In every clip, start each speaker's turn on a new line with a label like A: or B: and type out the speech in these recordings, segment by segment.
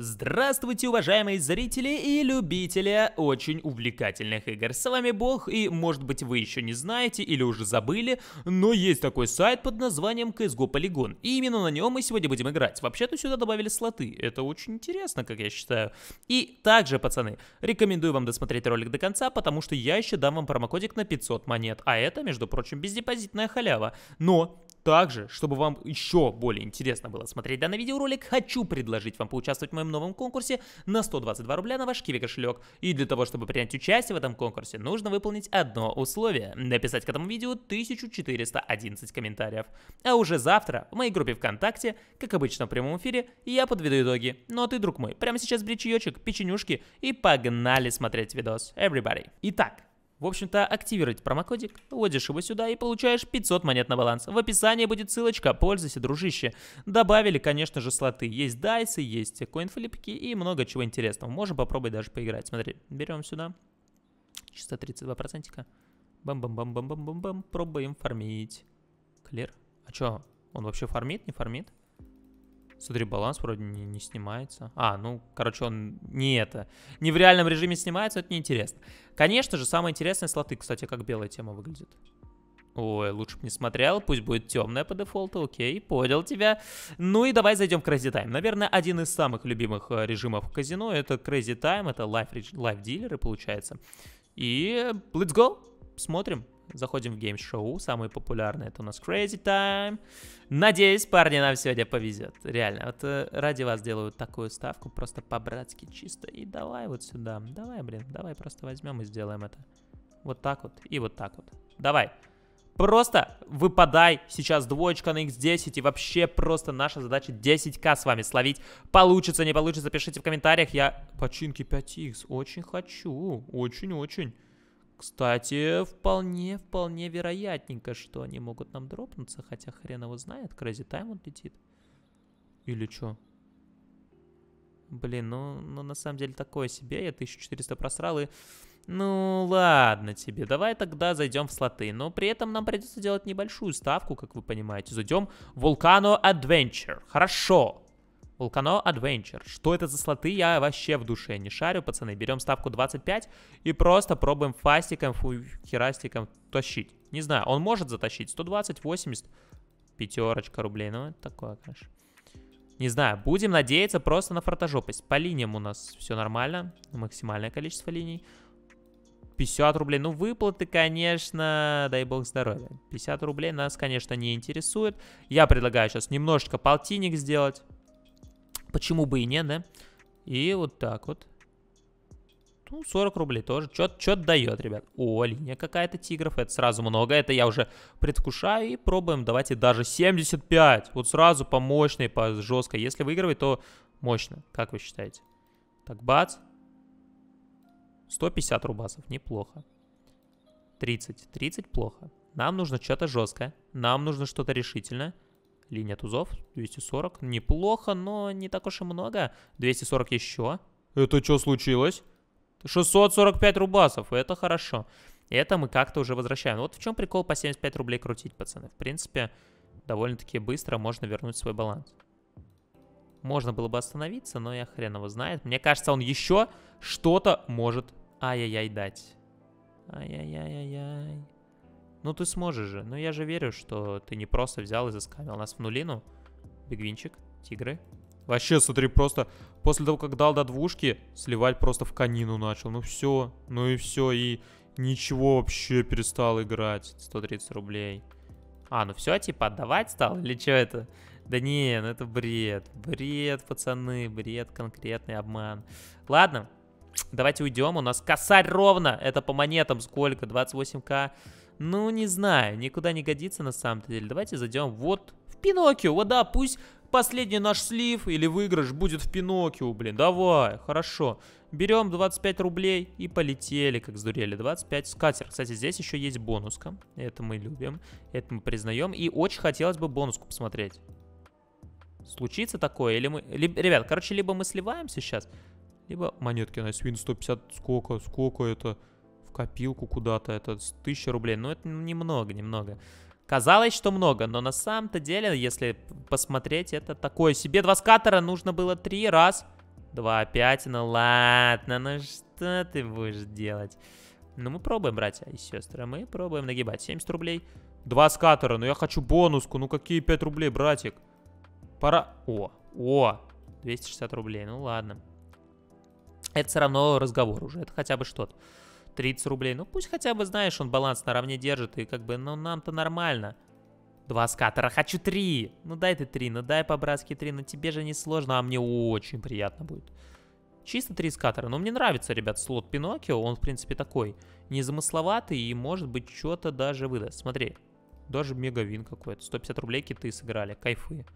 A: Здравствуйте, уважаемые зрители и любители очень увлекательных игр. С вами Бог, и может быть вы еще не знаете или уже забыли, но есть такой сайт под названием CSGO Polygon. И именно на нем мы сегодня будем играть. Вообще-то сюда добавили слоты, это очень интересно, как я считаю. И также, пацаны, рекомендую вам досмотреть ролик до конца, потому что я еще дам вам промокодик на 500 монет. А это, между прочим, бездепозитная халява. Но также, чтобы вам еще более интересно было смотреть данный видеоролик, хочу предложить вам поучаствовать в моем новом конкурсе на 122 рубля на ваш Киви кошелек. И для того, чтобы принять участие в этом конкурсе, нужно выполнить одно условие. Написать к этому видео 1411 комментариев. А уже завтра в моей группе ВКонтакте, как обычно в прямом эфире, я подведу итоги. Ну а ты, друг мой, прямо сейчас бери чаечек, печенюшки и погнали смотреть видос. Everybody. Итак, в общем-то, активировать промокодик, вводишь его сюда и получаешь 500 монет на баланс. В описании будет ссылочка, пользуйся, дружище. Добавили, конечно же, слоты. Есть дайсы, есть коинфлипки и много чего интересного. Можем попробовать даже поиграть. Смотри, берем сюда. Чисто 32 процентика. Бам-бам-бам-бам-бам-бам-бам. Пробуем фармить. Клер. А чё, он вообще фармит, не фармит? Смотри, баланс вроде не, не снимается. А, ну, короче, он не это. Не в реальном режиме снимается, это неинтересно. Конечно же, самое интересное слоты, кстати, как белая тема выглядит. Ой, лучше бы не смотрел, пусть будет темная по дефолту, окей, понял тебя. Ну и давай зайдем в Crazy Time. Наверное, один из самых любимых э, режимов в казино это Crazy Time, это лайф-дилеры получается. И э, let's go, смотрим заходим в гейм-шоу, самые популярные это у нас Crazy Time. Надеюсь, парни, нам сегодня повезет, реально. Вот э, ради вас делаю такую ставку, просто по-братски чисто. И давай вот сюда, давай, блин, давай просто возьмем и сделаем это. Вот так вот и вот так вот. Давай. Просто выпадай сейчас двоечка на x10 и вообще просто наша задача 10к с вами словить. Получится, не получится, пишите в комментариях. Я починки 5x очень хочу, очень-очень. Кстати, вполне, вполне вероятненько, что они могут нам дропнуться, хотя хрен его знает, Крэзи Тайм отлетит. Или что? Блин, ну, ну на самом деле такое себе, я 1400 просрал и... Ну ладно тебе, давай тогда зайдем в слоты, но при этом нам придется делать небольшую ставку, как вы понимаете. Зайдем в Volcano Adventure, хорошо. Вулкано Адвенчер. Что это за слоты, я вообще в душе не шарю, пацаны. Берем ставку 25 и просто пробуем фастиком, фу, херастиком тащить. Не знаю, он может затащить. 120, 80, пятерочка рублей. Ну, это такое, конечно. Не знаю, будем надеяться просто на фартажопость. По линиям у нас все нормально. Максимальное количество линий. 50 рублей. Ну, выплаты, конечно, дай бог здоровья. 50 рублей нас, конечно, не интересует. Я предлагаю сейчас немножечко полтинник сделать. Почему бы и не, да? И вот так вот. Ну, 40 рублей тоже. чет то дает, ребят. О, линия какая-то тигров. Это сразу много. Это я уже предвкушаю. И пробуем. Давайте даже 75. Вот сразу по мощной, по жесткой. Если выигрывает, то мощно. Как вы считаете? Так, бац. 150 рубасов. Неплохо. 30. 30 плохо. Нам нужно что-то жесткое. Нам нужно что-то решительное. Линия тузов. 240. Неплохо, но не так уж и много. 240 еще. Это что случилось? 645 рубасов. Это хорошо. Это мы как-то уже возвращаем. Вот в чем прикол по 75 рублей крутить, пацаны. В принципе, довольно-таки быстро можно вернуть свой баланс. Можно было бы остановиться, но я хрен его знает. Мне кажется, он еще что-то может ай-яй-яй дать. Ай-яй-яй-яй-яй. Ну ты сможешь же. Но ну, я же верю, что ты не просто взял и заскамил нас в нулину. Бигвинчик, тигры. Вообще, смотри, просто после того, как дал до двушки, сливать просто в канину начал. Ну все, ну и все, и ничего вообще перестал играть. 130 рублей. А, ну все, типа отдавать стал или что это? Да не, ну это бред. Бред, пацаны, бред, конкретный обман. Ладно, давайте уйдем. У нас косарь ровно. Это по монетам сколько? 28к. Ну, не знаю, никуда не годится на самом деле. Давайте зайдем вот в Пиноккио. Вот да, пусть последний наш слив или выигрыш будет в Пиноккио, блин. Давай, хорошо. Берем 25 рублей и полетели, как сдурели. 25 скатер. Кстати, здесь еще есть бонуска. Это мы любим, это мы признаем. И очень хотелось бы бонуску посмотреть. Случится такое? Или мы... Ребят, короче, либо мы сливаем сейчас, либо монетки на свин 150. Сколько? Сколько это? в копилку куда-то. Это 1000 рублей. Ну, это немного, немного. Казалось, что много, но на самом-то деле, если посмотреть, это такое себе. Два скатера нужно было три раз. Два опять. Ну ладно, ну что ты будешь делать? Ну мы пробуем, братья и сестры. Мы пробуем нагибать. 70 рублей. Два скатера. Ну я хочу бонуску. Ну какие 5 рублей, братик? Пора... О, о, 260 рублей. Ну ладно. Это все равно разговор уже. Это хотя бы что-то. 30 рублей. Ну пусть хотя бы, знаешь, он баланс наравне держит, и как бы, ну нам-то нормально. Два скатера, хочу три. Ну дай ты три, ну дай по-братски три, ну тебе же не сложно, а мне очень приятно будет. Чисто три скатера, но мне нравится, ребят, слот Пиноккио, он в принципе такой незамысловатый и может быть что-то даже выдаст. Смотри, даже мегавин какой-то, 150 рублей киты сыграли, кайфы.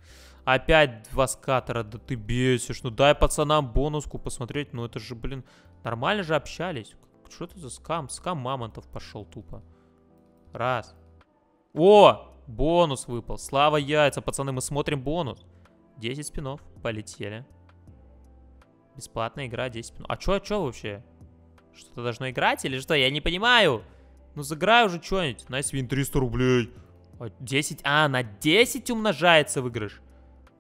A: Опять два скатера, да ты бесишь, ну дай пацанам бонуску посмотреть, ну это же, блин, нормально же общались, что это за скам? Скам мамонтов пошел тупо. Раз. О! Бонус выпал. Слава яйца, пацаны, мы смотрим бонус. 10 спинов. Полетели. Бесплатная игра, 10 спинов. А что, а чё вообще? Что-то должно играть или что? Я не понимаю. Ну заграй уже что-нибудь. Найсвин, nice 300 рублей. 10, а, на 10 умножается выигрыш.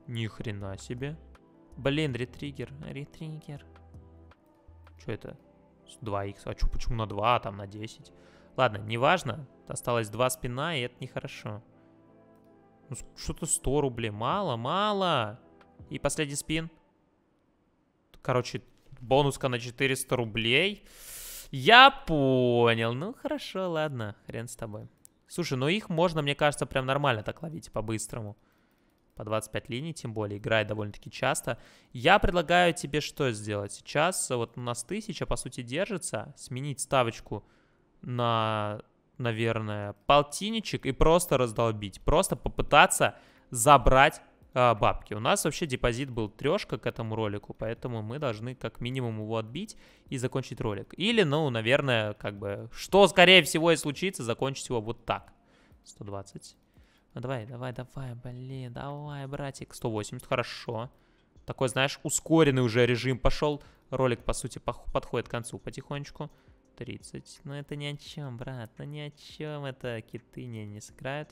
A: Ни хрена себе. Блин, ретригер, ретригер. Что это? 2х. А чё, почему на 2, а там на 10? Ладно, неважно. Осталось 2 спина, и это нехорошо. Ну, что-то 100 рублей. Мало, мало. И последний спин. Короче, бонуска на 400 рублей. Я понял. Ну, хорошо, ладно. Хрен с тобой. Слушай, ну их можно, мне кажется, прям нормально так ловить по-быстрому по 25 линий, тем более играет довольно-таки часто. Я предлагаю тебе что сделать? Сейчас вот у нас 1000, по сути, держится, сменить ставочку на, наверное, полтинничек и просто раздолбить, просто попытаться забрать э, бабки. У нас вообще депозит был трешка к этому ролику, поэтому мы должны как минимум его отбить и закончить ролик. Или, ну, наверное, как бы, что скорее всего и случится, закончить его вот так. 120. Ну давай, давай, давай, блин, давай, братик. 180, хорошо. Такой, знаешь, ускоренный уже режим пошел. Ролик, по сути, подходит к концу потихонечку. 30. Ну это ни о чем, брат, ну ни о чем. Это киты не, не сыграют.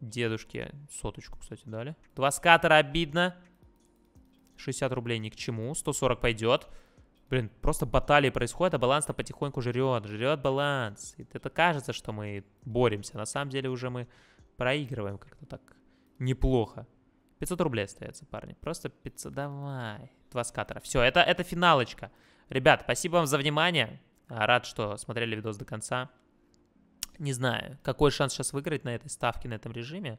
A: Дедушке соточку, кстати, дали. Два скатера обидно. 60 рублей ни к чему. 140 пойдет. Блин, просто баталии происходят, а баланс-то потихоньку жрет. Жрет баланс. И это кажется, что мы боремся. На самом деле уже мы проигрываем как-то так неплохо. 500 рублей остается, парни. Просто 500, давай. Два скатера. Все, это, это финалочка. Ребят, спасибо вам за внимание. А, рад, что смотрели видос до конца. Не знаю, какой шанс сейчас выиграть на этой ставке, на этом режиме.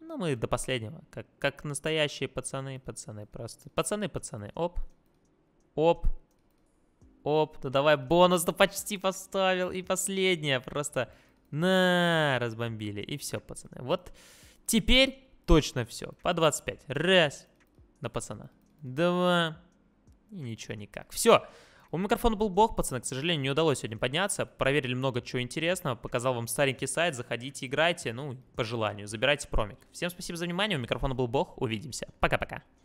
A: Но ну, мы до последнего. Как, как настоящие пацаны, пацаны просто. Пацаны, пацаны. Оп. Оп. Оп. ну давай бонус, да почти поставил. И последнее. Просто на, разбомбили. И все, пацаны. Вот теперь точно все. По 25. Раз. На пацана. Два. И ничего никак. Все. У микрофона был Бог, пацаны, к сожалению, не удалось сегодня подняться. Проверили много чего интересного, показал вам старенький сайт, заходите, играйте, ну, по желанию, забирайте промик. Всем спасибо за внимание, у микрофона был Бог, увидимся. Пока-пока.